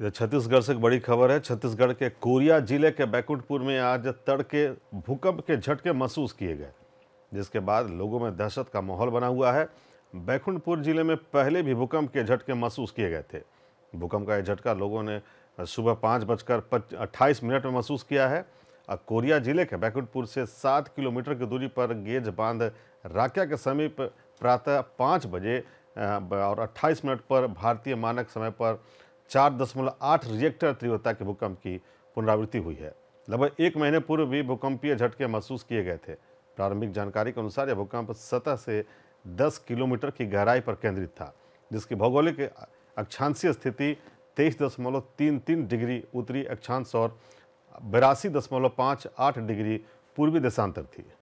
इधर छत्तीसगढ़ से एक बड़ी खबर है छत्तीसगढ़ के कोरिया जिले के बैकुंठपुर में आज तड़के भूकंप के झटके महसूस किए गए जिसके बाद लोगों में दहशत का माहौल बना हुआ है बैकुंठपुर जिले में पहले भी भूकंप के झटके महसूस किए गए थे भूकंप का यह झटका लोगों ने सुबह पाँच बजकर अट्ठाईस मिनट में महसूस किया है और कोरिया जिले के बैकुंठपुर से सात किलोमीटर की दूरी पर गेज बांध राक्या के समीप प्रातः पाँच बजे और अट्ठाईस मिनट पर भारतीय मानक समय पर चार दशमलव आठ रिएक्टर तीव्रता के भूकंप की पुनरावृत्ति हुई है लगभग एक महीने पूर्व भी भूकंपीय झटके महसूस किए गए थे प्रारंभिक जानकारी के अनुसार यह भूकंप सतह से 10 किलोमीटर की गहराई पर केंद्रित था जिसकी भौगोलिक अक्षांशीय स्थिति तेईस दशमलव तीन तीन डिग्री उत्तरी अक्षांश और बिरासी दशमलव पाँच आठ डिग्री पूर्वी देशांतर थी